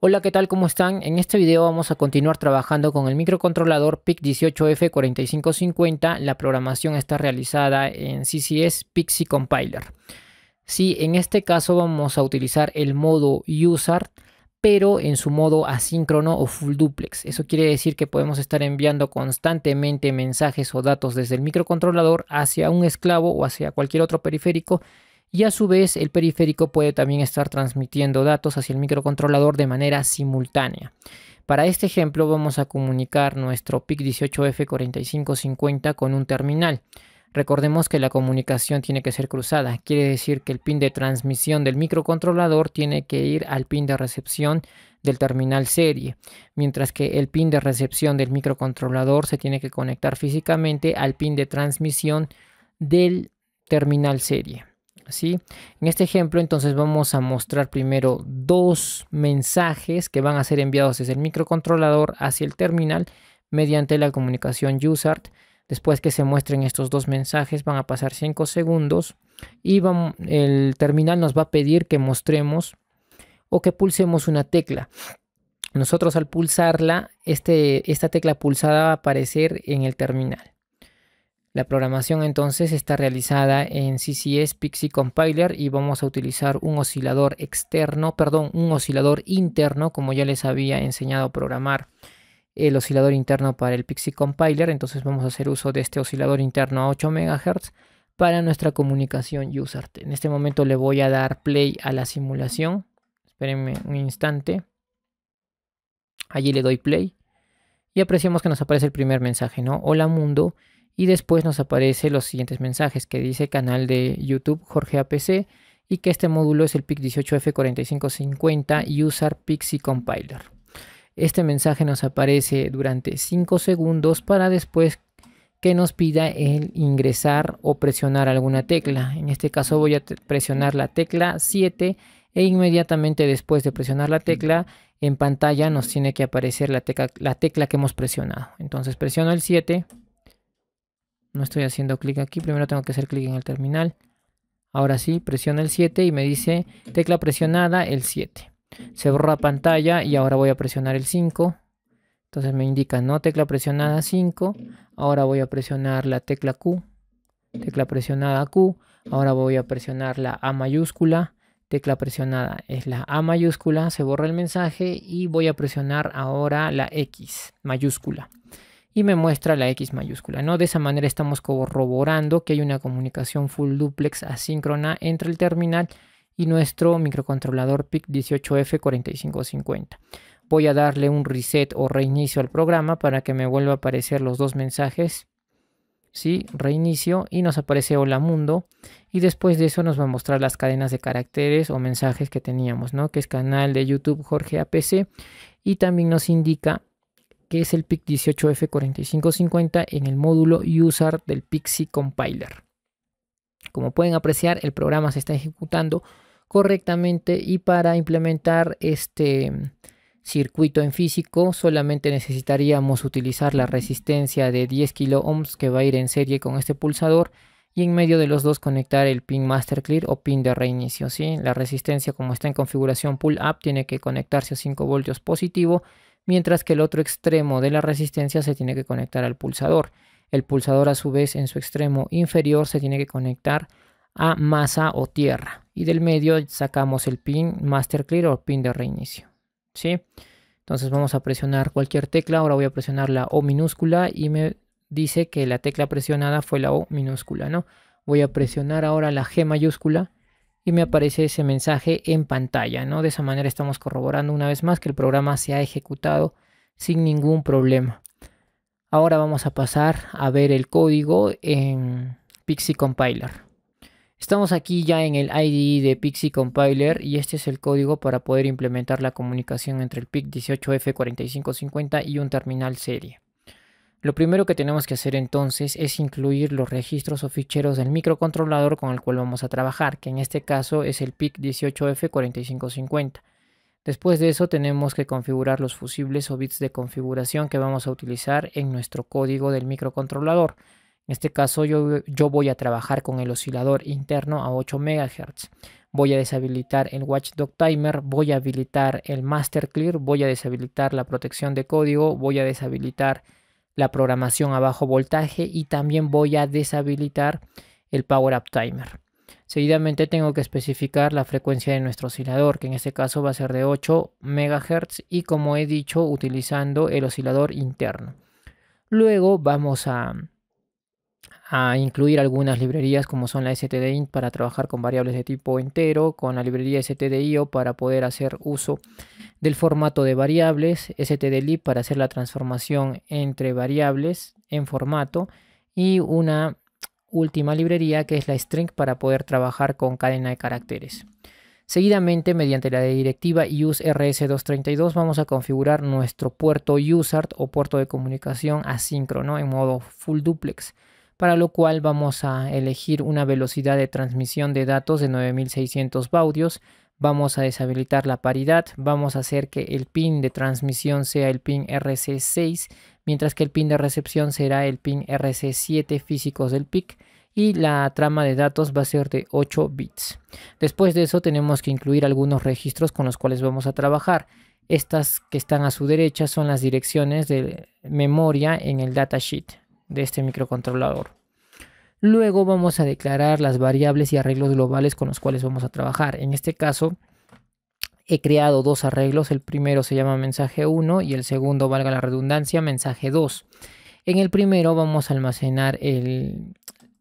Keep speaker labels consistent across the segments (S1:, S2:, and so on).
S1: Hola, ¿qué tal? ¿Cómo están? En este video vamos a continuar trabajando con el microcontrolador PIC18F4550. La programación está realizada en CCS Pixie Compiler. Sí, en este caso vamos a utilizar el modo USART, pero en su modo asíncrono o full duplex. Eso quiere decir que podemos estar enviando constantemente mensajes o datos desde el microcontrolador hacia un esclavo o hacia cualquier otro periférico y a su vez el periférico puede también estar transmitiendo datos hacia el microcontrolador de manera simultánea. Para este ejemplo vamos a comunicar nuestro PIC18F4550 con un terminal. Recordemos que la comunicación tiene que ser cruzada, quiere decir que el pin de transmisión del microcontrolador tiene que ir al pin de recepción del terminal serie, mientras que el pin de recepción del microcontrolador se tiene que conectar físicamente al pin de transmisión del terminal serie. En este ejemplo entonces vamos a mostrar primero dos mensajes que van a ser enviados desde el microcontrolador hacia el terminal mediante la comunicación USART. Después que se muestren estos dos mensajes van a pasar 5 segundos y el terminal nos va a pedir que mostremos o que pulsemos una tecla. Nosotros al pulsarla, este, esta tecla pulsada va a aparecer en el terminal. La programación entonces está realizada en CCS Pixie Compiler y vamos a utilizar un oscilador externo, perdón, un oscilador interno, como ya les había enseñado a programar el oscilador interno para el Pixie Compiler, entonces vamos a hacer uso de este oscilador interno a 8 MHz para nuestra comunicación usarte. En este momento le voy a dar play a la simulación. Espérenme un instante. Allí le doy play y apreciamos que nos aparece el primer mensaje, ¿no? Hola mundo. Y después nos aparece los siguientes mensajes que dice canal de YouTube Jorge APC y que este módulo es el PIC18F4550 usar Pixie Compiler. Este mensaje nos aparece durante 5 segundos para después que nos pida el ingresar o presionar alguna tecla. En este caso voy a presionar la tecla 7 e inmediatamente después de presionar la tecla en pantalla nos tiene que aparecer la tecla, la tecla que hemos presionado. Entonces presiono el 7 no estoy haciendo clic aquí, primero tengo que hacer clic en el terminal. Ahora sí, presiona el 7 y me dice tecla presionada el 7. Se borra pantalla y ahora voy a presionar el 5. Entonces me indica no tecla presionada 5. Ahora voy a presionar la tecla Q. Tecla presionada Q. Ahora voy a presionar la A mayúscula. Tecla presionada es la A mayúscula. Se borra el mensaje y voy a presionar ahora la X mayúscula y me muestra la X mayúscula, ¿no? De esa manera estamos corroborando que hay una comunicación full duplex asíncrona entre el terminal y nuestro microcontrolador PIC 18F4550. Voy a darle un reset o reinicio al programa para que me vuelva a aparecer los dos mensajes. Sí, reinicio y nos aparece hola mundo y después de eso nos va a mostrar las cadenas de caracteres o mensajes que teníamos, ¿no? Que es canal de YouTube Jorge APC y también nos indica que es el PIC 18F4550 en el módulo user del Pixie Compiler. Como pueden apreciar, el programa se está ejecutando correctamente y para implementar este circuito en físico solamente necesitaríamos utilizar la resistencia de 10 kilo que va a ir en serie con este pulsador y en medio de los dos conectar el pin master clear o pin de reinicio. La resistencia como está en configuración pull up tiene que conectarse a 5 voltios positivo mientras que el otro extremo de la resistencia se tiene que conectar al pulsador. El pulsador a su vez en su extremo inferior se tiene que conectar a masa o tierra. Y del medio sacamos el pin master clear o pin de reinicio. ¿sí? Entonces vamos a presionar cualquier tecla. Ahora voy a presionar la O minúscula y me dice que la tecla presionada fue la O minúscula. ¿no? Voy a presionar ahora la G mayúscula y me aparece ese mensaje en pantalla, ¿no? De esa manera estamos corroborando una vez más que el programa se ha ejecutado sin ningún problema. Ahora vamos a pasar a ver el código en Pixie Compiler. Estamos aquí ya en el IDE de Pixie Compiler y este es el código para poder implementar la comunicación entre el PIC 18F4550 y un terminal serie. Lo primero que tenemos que hacer entonces es incluir los registros o ficheros del microcontrolador con el cual vamos a trabajar, que en este caso es el PIC 18F4550. Después de eso tenemos que configurar los fusibles o bits de configuración que vamos a utilizar en nuestro código del microcontrolador. En este caso yo, yo voy a trabajar con el oscilador interno a 8 MHz. Voy a deshabilitar el Watchdog Timer, voy a habilitar el Master Clear, voy a deshabilitar la protección de código, voy a deshabilitar la programación a bajo voltaje y también voy a deshabilitar el Power Up Timer. Seguidamente tengo que especificar la frecuencia de nuestro oscilador, que en este caso va a ser de 8 MHz y como he dicho utilizando el oscilador interno. Luego vamos a a incluir algunas librerías como son la stdint para trabajar con variables de tipo entero, con la librería stdio para poder hacer uso del formato de variables, stdlib para hacer la transformación entre variables en formato y una última librería que es la string para poder trabajar con cadena de caracteres. Seguidamente, mediante la directiva use 232 vamos a configurar nuestro puerto USART o puerto de comunicación asíncrono en modo full duplex para lo cual vamos a elegir una velocidad de transmisión de datos de 9600 baudios, vamos a deshabilitar la paridad, vamos a hacer que el pin de transmisión sea el pin RC6, mientras que el pin de recepción será el pin RC7 físicos del PIC y la trama de datos va a ser de 8 bits. Después de eso tenemos que incluir algunos registros con los cuales vamos a trabajar. Estas que están a su derecha son las direcciones de memoria en el datasheet de este microcontrolador. Luego vamos a declarar las variables y arreglos globales con los cuales vamos a trabajar. En este caso he creado dos arreglos, el primero se llama mensaje 1 y el segundo, valga la redundancia, mensaje 2. En el primero vamos a almacenar el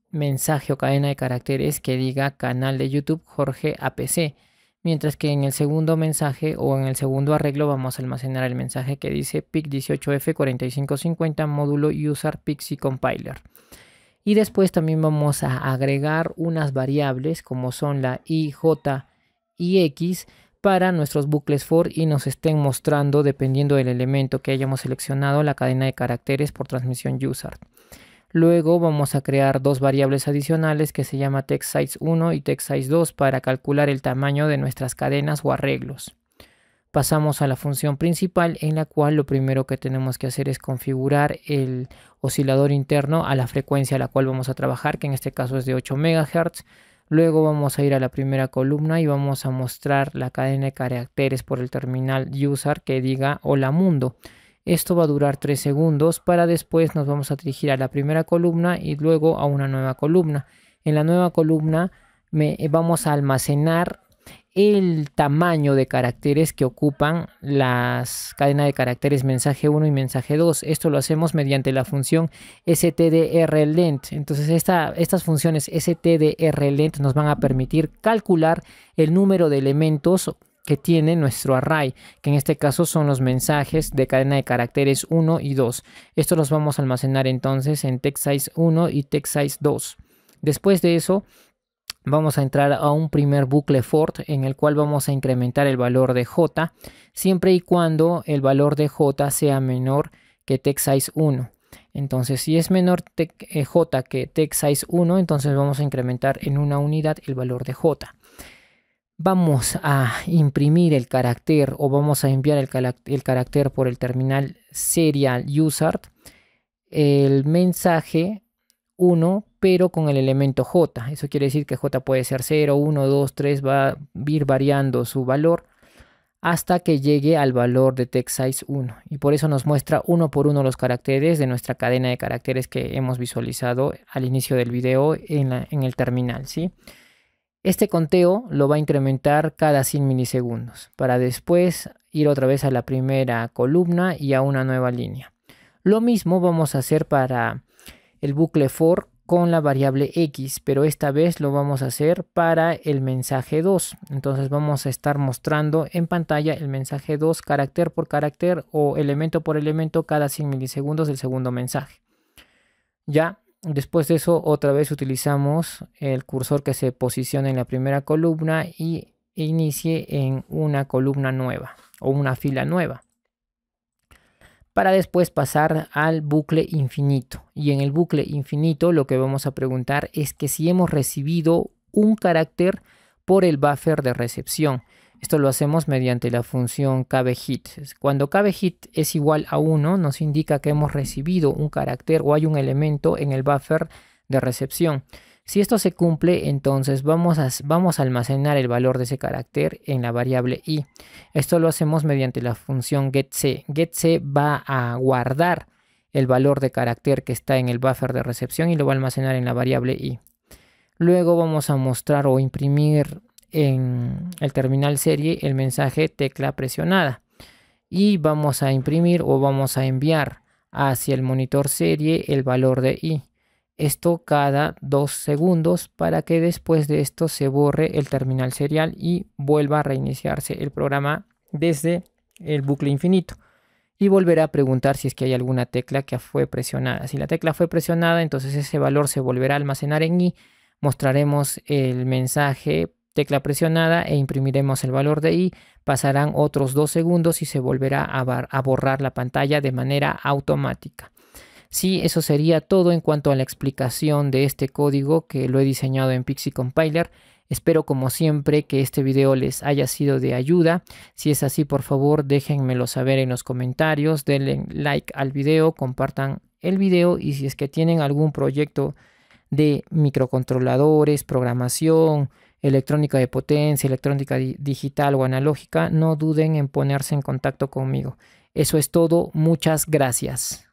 S1: mensaje o cadena de caracteres que diga canal de YouTube Jorge APC mientras que en el segundo mensaje o en el segundo arreglo vamos a almacenar el mensaje que dice PIC18F4550 módulo user Pixie compiler. Y después también vamos a agregar unas variables como son la i, j y x para nuestros bucles for y nos estén mostrando dependiendo del elemento que hayamos seleccionado la cadena de caracteres por transmisión user. Luego vamos a crear dos variables adicionales que se llama TextSize1 y TextSize2 para calcular el tamaño de nuestras cadenas o arreglos. Pasamos a la función principal en la cual lo primero que tenemos que hacer es configurar el oscilador interno a la frecuencia a la cual vamos a trabajar, que en este caso es de 8 MHz. Luego vamos a ir a la primera columna y vamos a mostrar la cadena de caracteres por el terminal user que diga hola mundo. Esto va a durar 3 segundos para después nos vamos a dirigir a la primera columna y luego a una nueva columna. En la nueva columna me, eh, vamos a almacenar el tamaño de caracteres que ocupan las cadenas de caracteres mensaje 1 y mensaje 2. Esto lo hacemos mediante la función stdrlent. Entonces estas funciones stdrlent nos van a permitir calcular el número de elementos que tiene nuestro array, que en este caso son los mensajes de cadena de caracteres 1 y 2. Estos los vamos a almacenar entonces en text size 1 y text size 2. Después de eso, vamos a entrar a un primer bucle for en el cual vamos a incrementar el valor de j siempre y cuando el valor de j sea menor que text size 1. Entonces, si es menor eh, j que text size 1, entonces vamos a incrementar en una unidad el valor de j vamos a imprimir el carácter o vamos a enviar el, carácter por el terminal serial user el mensaje 1 pero con el elemento j eso quiere decir que j puede ser 0 1 2 3 va a ir variando su valor hasta que llegue al valor de text size 1 y por eso nos muestra uno por uno los caracteres de nuestra cadena de caracteres que hemos visualizado al inicio del video en, en el terminal sí este conteo lo va a incrementar cada 100 milisegundos para después ir otra vez a la primera columna y a una nueva línea. Lo mismo vamos a hacer para el bucle for con la variable x, pero esta vez lo vamos a hacer para el mensaje 2. Entonces vamos a estar mostrando en pantalla el mensaje 2 carácter por carácter o elemento por elemento cada 100 milisegundos del segundo mensaje. Ya Después de eso, otra vez utilizamos el cursor que se posiciona en la primera columna y inicie en una columna nueva o una fila nueva. Para después pasar al bucle infinito. Y en el bucle infinito lo que vamos a preguntar es que si hemos recibido un carácter por el buffer de recepción. Esto lo hacemos mediante la función kbHit. Cuando kbHit es igual a 1, nos indica que hemos recibido un carácter o hay un elemento en el buffer de recepción. Si esto se cumple, entonces vamos a, vamos a almacenar el valor de ese carácter en la variable i. Esto lo hacemos mediante la función getC. getC va a guardar el valor de carácter que está en el buffer de recepción y lo va a almacenar en la variable i. Luego vamos a mostrar o imprimir en el terminal serie el mensaje tecla presionada y vamos a imprimir o vamos a enviar hacia el monitor serie el valor de i. Esto cada dos segundos para que después de esto se borre el terminal serial y vuelva a reiniciarse el programa desde el bucle infinito. Y volverá a preguntar si es que hay alguna tecla que fue presionada. Si la tecla fue presionada, entonces ese valor se volverá a almacenar en i. Mostraremos el mensaje tecla presionada e imprimiremos el valor de i, pasarán otros dos segundos y se volverá a, borrar la pantalla de manera automática. Sí, eso sería todo en cuanto a la explicación de este código que lo he diseñado en Pixie Compiler. Espero como siempre que este video les haya sido de ayuda. Si es así, por favor, déjenmelo saber en los comentarios, denle like al video, compartan el video y si es que tienen algún proyecto de microcontroladores, programación, electrónica de potencia, electrónica digital o analógica, no duden en ponerse en contacto conmigo. Eso es todo, muchas gracias.